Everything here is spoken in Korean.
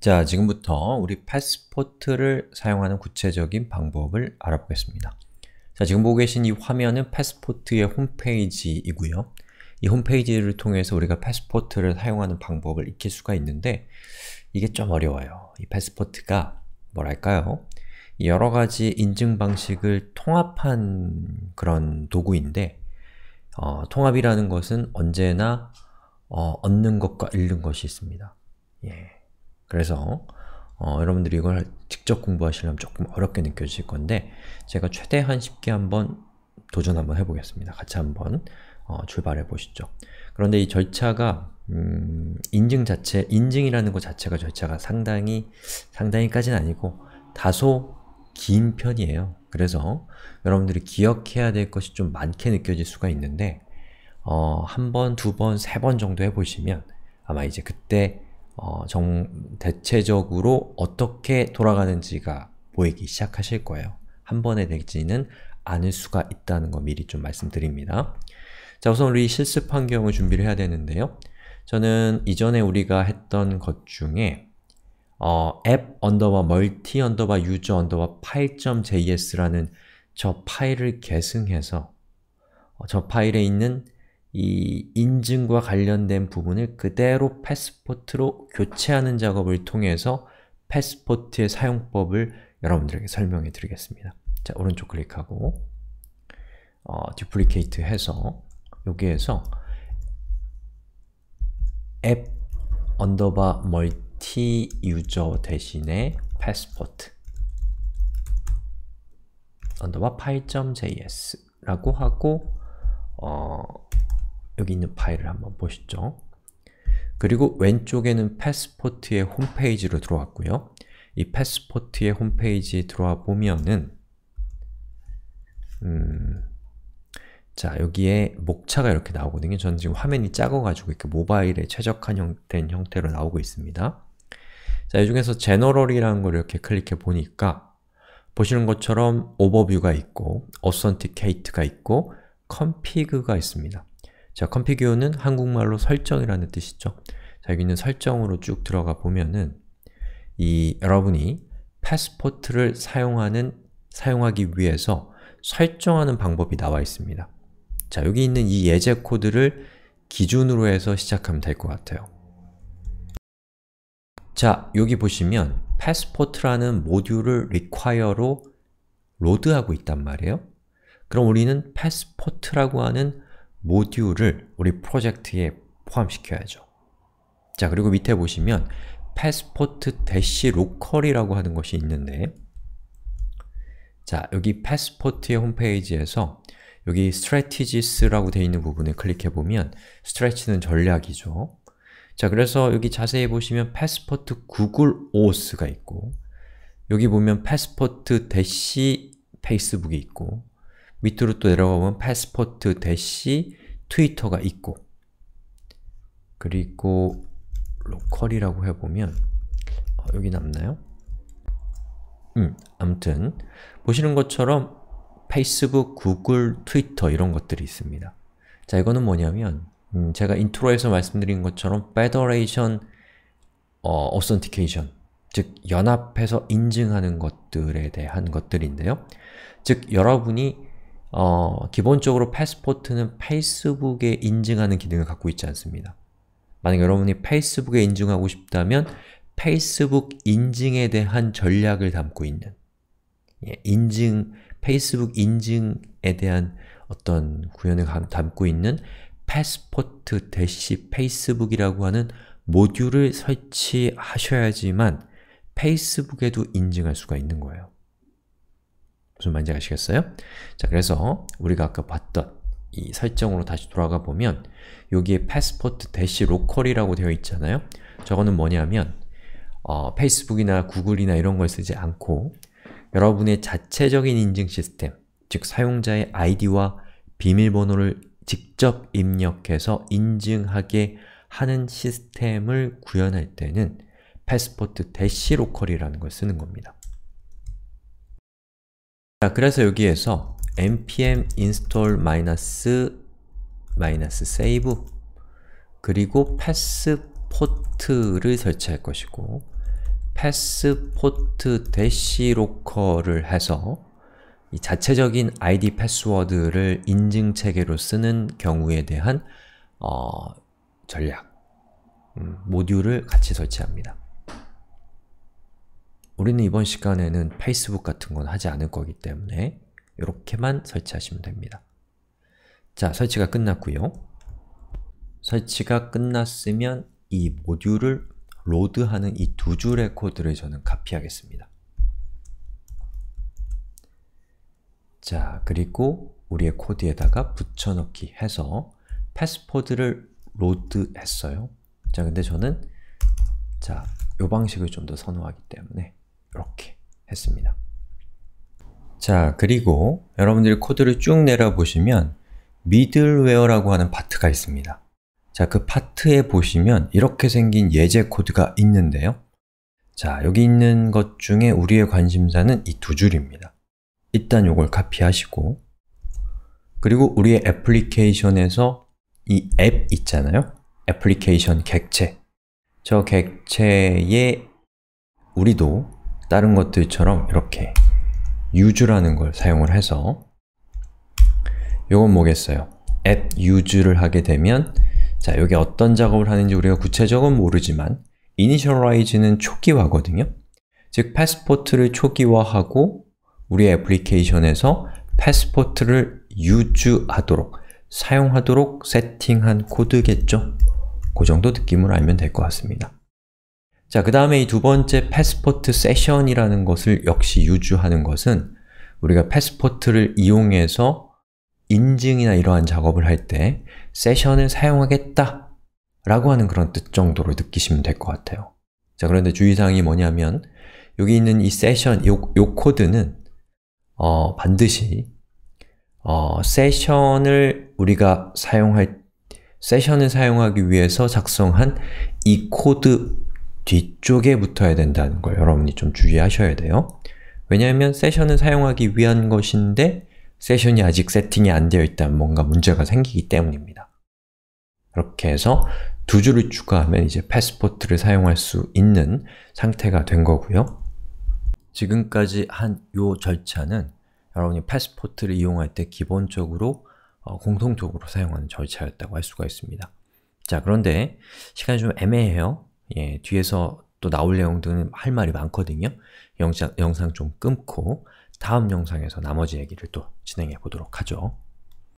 자, 지금부터 우리 패스포트를 사용하는 구체적인 방법을 알아보겠습니다. 자, 지금 보고 계신 이 화면은 패스포트의 홈페이지이고요. 이 홈페이지를 통해서 우리가 패스포트를 사용하는 방법을 익힐 수가 있는데 이게 좀 어려워요. 이 패스포트가 뭐랄까요? 여러 가지 인증 방식을 통합한 그런 도구인데 어, 통합이라는 것은 언제나 어, 얻는 것과 잃는 것이 있습니다. 그래서 어, 여러분들이 이걸 직접 공부하시려면 조금 어렵게 느껴질 건데 제가 최대한 쉽게 한번 도전 한번 해보겠습니다. 같이 한번 어, 출발해 보시죠. 그런데 이 절차가 음, 인증 자체, 인증이라는 것 자체가 절차가 상당히 상당히까지는 아니고 다소 긴 편이에요. 그래서 여러분들이 기억해야 될 것이 좀 많게 느껴질 수가 있는데 어, 한 번, 두 번, 세 번 정도 해보시면 아마 이제 그때 어, 정, 대체적으로 어떻게 돌아가는지가 보이기 시작하실 거예요. 한 번에 되지는 않을 수가 있다는 거 미리 좀 말씀드립니다. 자, 우선 우리 실습 환경을 준비를 해야 되는데요. 저는 이전에 우리가 했던 것 중에 어, app 언더바 멀티 언더바 user 언더바 file.js라는 저 파일을 계승해서 어, 저 파일에 있는 이 인증과 관련된 부분을 그대로 패스포트로 교체하는 작업을 통해서 패스포트의 사용법을 여러분들에게 설명해 드리겠습니다. 자, 오른쪽 클릭하고 어, 듀플리케이트 해서 여기에서 앱 언더바 멀티 유저 대신에 패스포트 언더바 파이.js 라고 하고 어, 여기 있는 파일을 한번 보시죠. 그리고 왼쪽에는 패스포트의 홈페이지로 들어왔고요. 이 패스포트의 홈페이지에 들어와 보면은 음, 자 여기에 목차가 이렇게 나오거든요. 저는 지금 화면이 작아가지고 이렇게 모바일에 최적한 형태, 형태로 나오고 있습니다. 자, 이 중에서 제너럴이라는 걸 이렇게 클릭해 보니까 보시는 것처럼 오버뷰가 있고 어센티케이트가 있고 컴피그가 있습니다. 자, 컨피규어는 한국말로 설정이라는 뜻이죠. 자, 여기는 설정으로 쭉 들어가 보면은 이 여러분이 패스포트를 사용하는 사용하기 위해서 설정하는 방법이 나와 있습니다. 자, 여기 있는 이 예제 코드를 기준으로 해서 시작하면 될 것 같아요. 자, 여기 보시면 패스포트라는 모듈을 require로 로드하고 있단 말이에요. 그럼 우리는 패스포트라고 하는 모듈을 우리 프로젝트에 포함시켜야죠. 자, 그리고 밑에 보시면 passport local이라고 하는 것이 있는데 자, 여기 passport의 홈페이지에서 여기 strategies라고 되어 있는 부분을 클릭해 보면 s t r a t e g 는 전략이죠. 자, 그래서 여기 자세히 보시면 passport google os가 있고 여기 보면 passport-facebook이 있고 밑으로 또 내려가 보면 패스포트 대시 트위터가 있고 그리고 로컬이라고 해보면 어, 여기 남나요? 음, 아무튼 보시는 것처럼 페이스북, 구글, 트위터 이런 것들이 있습니다. 자, 이거는 뭐냐면 음, 제가 인트로에서 말씀드린 것처럼 Federation 어, Authentication 즉 연합해서 인증하는 것들에 대한 것들인데요. 즉 여러분이 어, 기본적으로 패스포트는 페이스북에 인증하는 기능을 갖고 있지 않습니다. 만약 여러분이 페이스북에 인증하고 싶다면 페이스북 인증에 대한 전략을 담고 있는 예, 인증, 페이스북 인증에 대한 어떤 구현을 담고 있는 패스포트 대시 페이스북이라고 하는 모듈을 설치하셔야지만 페이스북에도 인증할 수가 있는 거예요. 무슨 말인지 아시겠어요? 자, 그래서 우리가 아까 봤던 이 설정으로 다시 돌아가 보면 여기에 패스포트 대시 로컬이라고 되어 있잖아요? 저거는 뭐냐면 어, 페이스북이나 구글이나 이런 걸 쓰지 않고 여러분의 자체적인 인증 시스템, 즉 사용자의 아이디와 비밀번호를 직접 입력해서 인증하게 하는 시스템을 구현할 때는 패스포트 대시 로컬이라는 걸 쓰는 겁니다. 자, 그래서 여기에서 npm install 마이너스 마이너스 save 그리고 패스포트를 설치할 것이고 p p a s s 패스포트 대시 로커를 해서 이 자체적인 id 패스워드를 인증 체계로 쓰는 경우에 대한 어, 전략 음, 모듈을 같이 설치합니다. 우리는 이번 시간에는 페이스북 같은 건 하지 않을 거기 때문에 이렇게만 설치하시면 됩니다. 자, 설치가 끝났고요. 설치가 끝났으면 이 모듈을 로드하는 이 두 줄의 코드를 저는 카피하겠습니다. 자, 그리고 우리의 코드에다가 붙여넣기 해서 패스포드를 로드했어요. 자, 근데 저는 자, 요 방식을 좀 더 선호하기 때문에 했습니다. 자, 그리고 여러분들이 코드를 쭉 내려보시면 m i d d l e w a r e 라고 하는 파트가 있습니다. 자, 그 파트에 보시면 이렇게 생긴 예제 코드가 있는데요. 자, 여기 있는 것 중에 우리의 관심사는 이 두 줄입니다. 일단 이걸 카피하시고 그리고 우리의 애플리케이션에서 이 앱 있잖아요? 애플리케이션 객체 저 객체에 우리도 다른 것들처럼 이렇게 use라는 걸 사용을 해서 요건 뭐겠어요? app use를 하게 되면 자, 여기 어떤 작업을 하는지 우리가 구체적은 모르지만 initialize는 초기화거든요? 즉, 패스포트를 초기화하고 우리 애플리케이션에서 패스포트를 유주하도록, 사용하도록 세팅한 코드겠죠? 그 정도 느낌으로 알면 될 것 같습니다. 자, 그 다음에 이 두 번째 패스포트 세션이라는 것을 역시 유주하는 것은 우리가 패스포트를 이용해서 인증이나 이러한 작업을 할 때 세션을 사용하겠다 라고 하는 그런 뜻 정도로 느끼시면 될 것 같아요. 자, 그런데 주의사항이 뭐냐면 여기 있는 이 세션, 요, 요 코드는 어, 반드시 어, 세션을 우리가 사용할 세션을 사용하기 위해서 작성한 이 코드 뒤쪽에 붙어야 된다는 걸 여러분이 좀 주의하셔야 돼요. 왜냐하면 세션을 사용하기 위한 것인데 세션이 아직 세팅이 안 되어 있다면 뭔가 문제가 생기기 때문입니다. 이렇게 해서 두 줄을 추가하면 이제 패스포트를 사용할 수 있는 상태가 된 거고요. 지금까지 한 요 절차는 여러분이 패스포트를 이용할 때 기본적으로 어, 공통적으로 사용하는 절차였다고 할 수가 있습니다. 자, 그런데 시간이 좀 애매해요. 예, 뒤에서 또 나올 내용 등은 할 말이 많거든요. 영상, 영상 좀 끊고 다음 영상에서 나머지 얘기를 또 진행해 보도록 하죠.